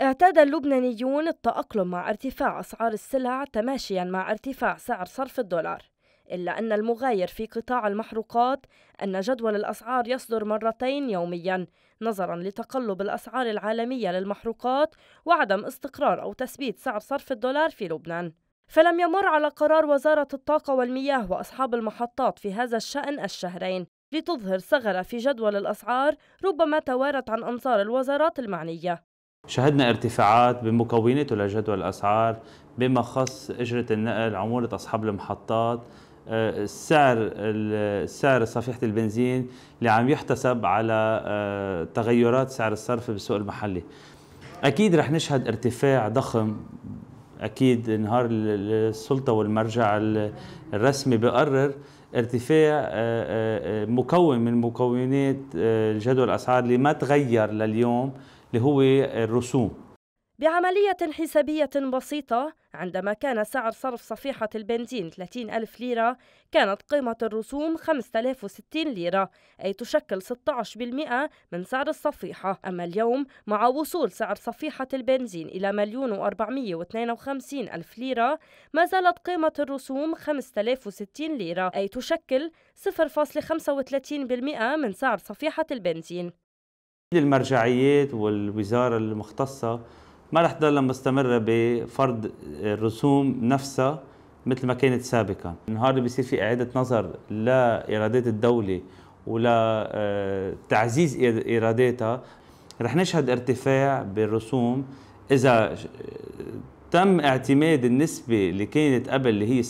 اعتاد اللبنانيون التأقلم مع ارتفاع أسعار السلع تماشيا مع ارتفاع سعر صرف الدولار إلا أن المغاير في قطاع المحروقات أن جدول الأسعار يصدر مرتين يوميا نظرا لتقلب الأسعار العالمية للمحروقات وعدم استقرار أو تثبيت سعر صرف الدولار في لبنان فلم يمر على قرار وزارة الطاقة والمياه وأصحاب المحطات في هذا الشأن الشهرين لتظهر ثغرة في جدول الأسعار ربما توارت عن أنظار الوزارات المعنية شهدنا ارتفاعات بمكوناته لجدول الأسعار بما خص أجرة النقل عمولة أصحاب المحطات السعر آه، سعر صفيحة البنزين اللي عم يحتسب على آه، تغيرات سعر الصرف بالسوق المحلي أكيد رح نشهد ارتفاع ضخم أكيد نهار السلطة والمرجع الرسمي بقرر ارتفاع آه، مكون من مكونات جدول الأسعار اللي ما تغير لليوم اللي هو الرسوم بعملية حسابية بسيطة عندما كان سعر صرف صفيحة البنزين 30 ألف ليرة كانت قيمة الرسوم 5060 ليرة أي تشكل 16% من سعر الصفيحة أما اليوم مع وصول سعر صفيحة البنزين إلى مليون و452 ألف ليرة ما زالت قيمة الرسوم 5060 ليرة أي تشكل 0.35% من سعر صفيحة البنزين المرجعيات والوزاره المختصه ما رح تضل مستمره بفرض الرسوم نفسها مثل ما كانت سابقا، النهار اللي بيصير في اعاده نظر لايرادات الدوله ولتعزيز آه، ايراداتها رح نشهد ارتفاع بالرسوم اذا آه، تم اعتماد النسبه اللي كانت قبل اللي هي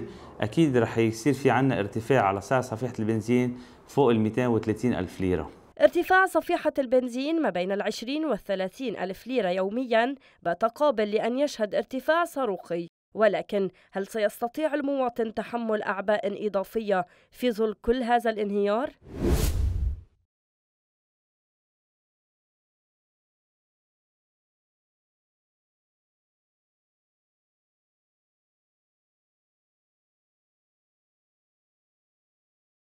16% اكيد رح يصير في عندنا ارتفاع على سعر صفيحه البنزين فوق ال 230 الف ليره ارتفاع صفيحة البنزين ما بين العشرين والثلاثين ألف ليرة يوميا بات قابل لأن يشهد ارتفاع صاروخي ولكن هل سيستطيع المواطن تحمل أعباء إضافية في ظل كل هذا الانهيار؟